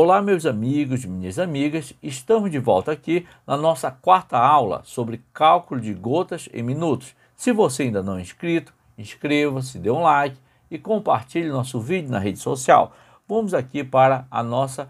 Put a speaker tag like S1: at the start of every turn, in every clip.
S1: Olá, meus amigos, minhas amigas, estamos de volta aqui na nossa quarta aula sobre cálculo de gotas em minutos. Se você ainda não é inscrito, inscreva-se, dê um like e compartilhe nosso vídeo na rede social. Vamos aqui para a nossa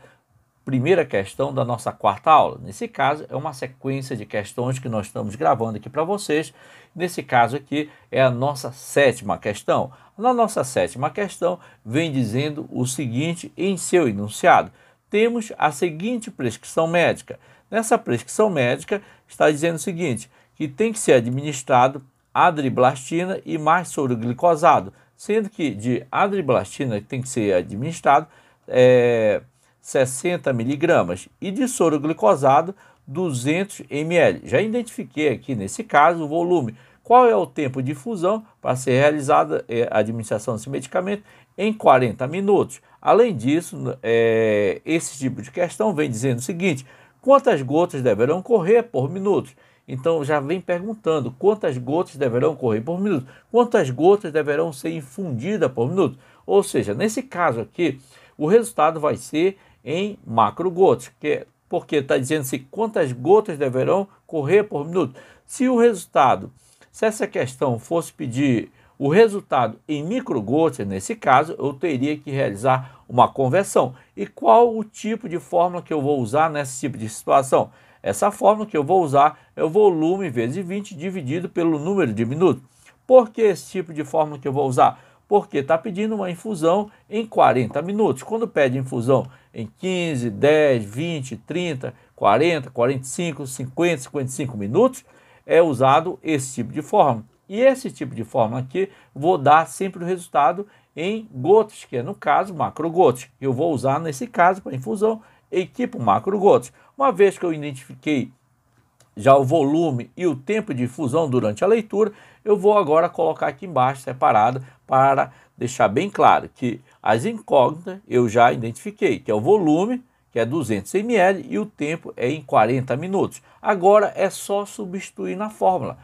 S1: primeira questão da nossa quarta aula. Nesse caso, é uma sequência de questões que nós estamos gravando aqui para vocês. Nesse caso aqui, é a nossa sétima questão. Na nossa sétima questão, vem dizendo o seguinte em seu enunciado temos a seguinte prescrição médica. Nessa prescrição médica está dizendo o seguinte, que tem que ser administrado adriblastina e mais soro glicosado, sendo que de adriblastina tem que ser administrado é, 60 miligramas e de soro glicosado 200 ml. Já identifiquei aqui nesse caso o volume. Qual é o tempo de infusão para ser realizada é, a administração desse medicamento? Em 40 minutos. Além disso, é, esse tipo de questão vem dizendo o seguinte: quantas gotas deverão correr por minuto? Então já vem perguntando quantas gotas deverão correr por minuto, quantas gotas deverão ser infundidas por minuto. Ou seja, nesse caso aqui, o resultado vai ser em macro gotas, que é porque está dizendo se quantas gotas deverão correr por minuto. Se o resultado, se essa questão fosse pedir o resultado em microgotas nesse caso, eu teria que realizar uma conversão. E qual o tipo de fórmula que eu vou usar nesse tipo de situação? Essa fórmula que eu vou usar é o volume vezes 20 dividido pelo número de minutos. Por que esse tipo de fórmula que eu vou usar? Porque está pedindo uma infusão em 40 minutos. Quando pede infusão em 15, 10, 20, 30, 40, 45, 50, 55 minutos, é usado esse tipo de fórmula. E esse tipo de fórmula aqui, vou dar sempre o resultado em gotas, que é no caso macro gotas. Eu vou usar nesse caso para infusão, equipo macro gotas. Uma vez que eu identifiquei já o volume e o tempo de infusão durante a leitura, eu vou agora colocar aqui embaixo separado para deixar bem claro que as incógnitas eu já identifiquei, que é o volume, que é 200 ml, e o tempo é em 40 minutos. Agora é só substituir na fórmula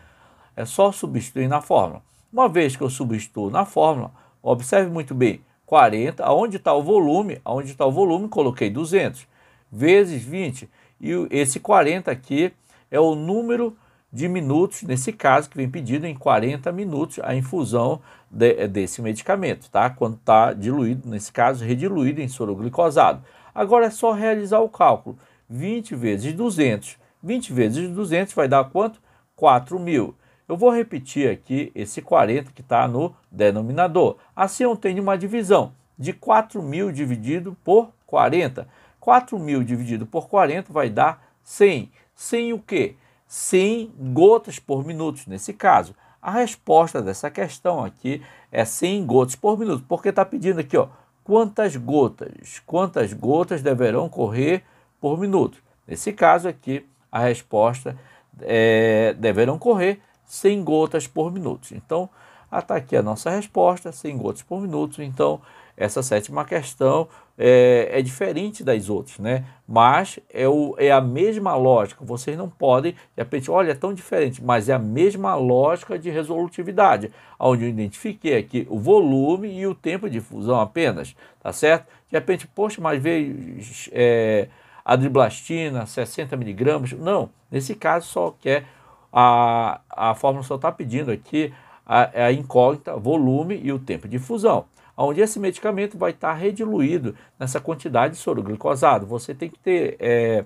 S1: é só substituir na fórmula. Uma vez que eu substituo na fórmula, observe muito bem, 40, aonde está o volume, aonde está o volume, coloquei 200, vezes 20, e esse 40 aqui é o número de minutos, nesse caso, que vem pedido em 40 minutos a infusão de, desse medicamento, tá? Quando está diluído, nesse caso, rediluído em soro glicosado. Agora é só realizar o cálculo, 20 vezes 200, 20 vezes 200 vai dar quanto? 4 mil. Eu vou repetir aqui esse 40 que está no denominador. Assim eu tenho uma divisão de 4.000 dividido por 40. 4.000 dividido por 40 vai dar 100. 100 o quê? 100 gotas por minuto, nesse caso. A resposta dessa questão aqui é 100 gotas por minuto, porque está pedindo aqui, ó, quantas gotas, quantas gotas deverão correr por minuto. Nesse caso aqui, a resposta é deverão correr 100 gotas por minuto. Então, está ah, aqui a nossa resposta, 100 gotas por minuto. Então, essa sétima questão é, é, diferente das outras, né? Mas é, o, é a mesma lógica. Vocês não podem, de repente, olha, é tão diferente, mas é a mesma lógica de resolutividade, onde eu identifiquei aqui o volume e o tempo de fusão apenas, tá certo? De repente, poxa, mas veio é, adriblastina, 60 miligramas. Não, nesse caso só quer a, a fórmula só está pedindo aqui a, é a, incógnita, volume e o tempo de fusão, onde esse medicamento vai estar tá rediluído nessa quantidade de soro glicosado. Você tem que ter é,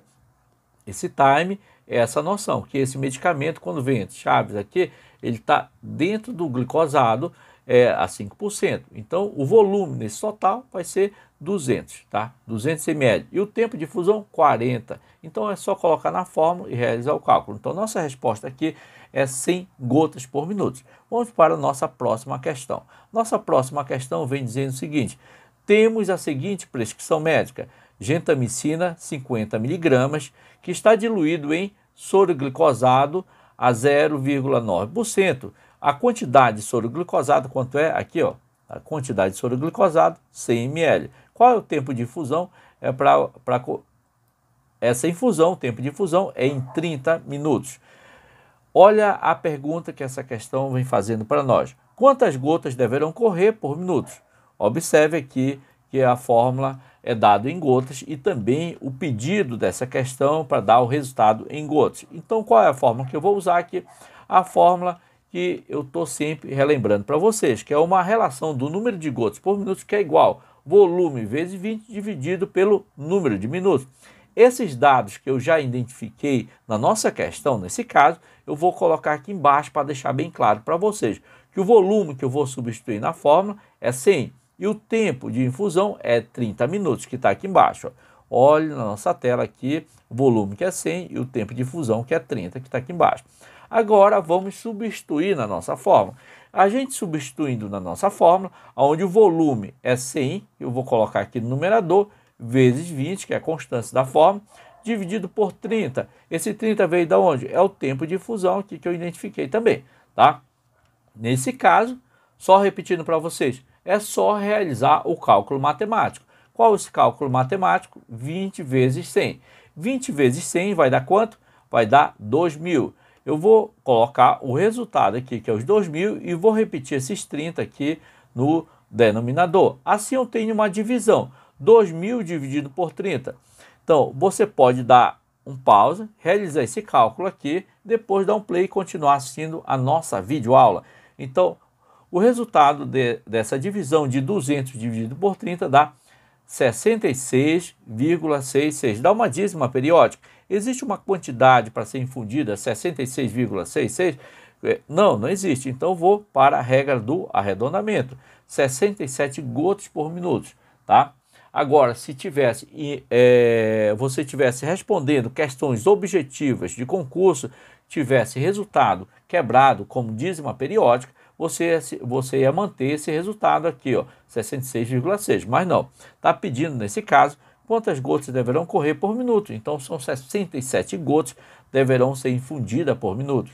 S1: esse time, essa noção, que esse medicamento, quando vem entre chaves aqui, ele está dentro do glicosado é, a 5%. Então, o volume nesse total vai ser 200, tá? 200 ml. E o tempo de fusão, 40. Então é só colocar na fórmula e realizar o cálculo. Então nossa resposta aqui é 100 gotas por minuto. Vamos para a nossa próxima questão. Nossa próxima questão vem dizendo o seguinte. Temos a seguinte prescrição médica. Gentamicina, 50 miligramas, que está diluído em soro glicosado a 0,9%. A quantidade de soro glicosado, quanto é? Aqui, ó, a quantidade de soro glicosado, 100 ml. Qual é o tempo de infusão? É para essa infusão, o tempo de infusão é em 30 minutos. Olha a pergunta que essa questão vem fazendo para nós. Quantas gotas deverão correr por minutos? Observe aqui que a fórmula é dada em gotas e também o pedido dessa questão para dar o resultado em gotas. Então, qual é a fórmula que eu vou usar aqui? A fórmula que eu estou sempre relembrando para vocês, que é uma relação do número de gotas por minuto que é igual volume vezes 20 dividido pelo número de minutos. Esses dados que eu já identifiquei na nossa questão, nesse caso, eu vou colocar aqui embaixo para deixar bem claro para vocês que o volume que eu vou substituir na fórmula é 100 e o tempo de infusão é 30 minutos, que está aqui embaixo. Olhe na nossa tela aqui, o volume que é 100 e o tempo de infusão que é 30, que está aqui embaixo. Agora vamos substituir na nossa fórmula. A gente substituindo na nossa fórmula, onde o volume é 100, eu vou colocar aqui no numerador, vezes 20, que é a constância da fórmula, dividido por 30. Esse 30 veio de onde? É o tempo de fusão aqui que eu identifiquei também, tá? Nesse caso, só repetindo para vocês, é só realizar o cálculo matemático. Qual esse cálculo matemático? 20 vezes 100. 20 vezes 100 vai dar quanto? Vai dar 2.000 eu vou colocar o resultado aqui, que é os 2.000, e vou repetir esses 30 aqui no denominador. Assim eu tenho uma divisão, 2.000 dividido por 30. Então, você pode dar um pause, realizar esse cálculo aqui, depois dar um play e continuar assistindo a nossa videoaula. Então, o resultado de, dessa divisão de 200 dividido por 30 dá 66,66. ,66. Dá uma dízima periódica. Existe uma quantidade para ser infundida, 66,66? É, não, não existe. Então vou para a regra do arredondamento, 67 gotas por minuto, tá? Agora, se tivesse é, você tivesse respondendo questões objetivas de concurso, tivesse resultado quebrado como dízima periódica, você, você ia manter esse resultado aqui, ó, 66,6. Mas não, está pedindo nesse caso quantas gotas deverão correr por minuto. Então, são 67 gotas deverão ser infundidas por minuto.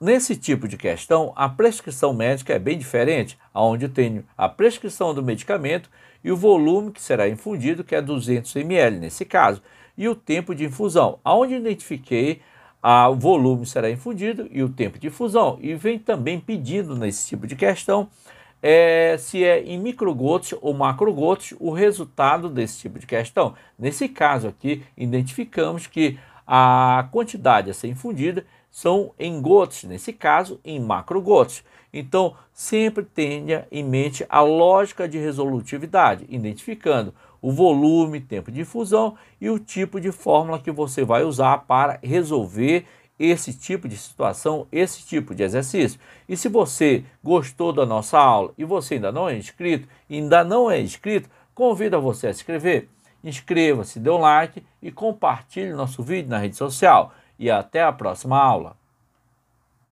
S1: Nesse tipo de questão, a prescrição médica é bem diferente, onde tenho a prescrição do medicamento e o volume que será infundido, que é 200 ml nesse caso, e o tempo de infusão, onde identifiquei a, o volume será infundido e o tempo de infusão. E vem também pedindo nesse tipo de questão é, se é em microgotos ou macrogotos o resultado desse tipo de questão. Nesse caso aqui, identificamos que a quantidade a ser infundida são em gotos, nesse caso em macrogotos. Então, sempre tenha em mente a lógica de resolutividade, identificando o volume, tempo de infusão e o tipo de fórmula que você vai usar para resolver esse tipo de situação, esse tipo de exercício. E se você gostou da nossa aula e você ainda não é inscrito, ainda não é inscrito, convido você a se inscrever. Inscreva-se, dê um like e compartilhe nosso vídeo na rede social. E até a próxima aula.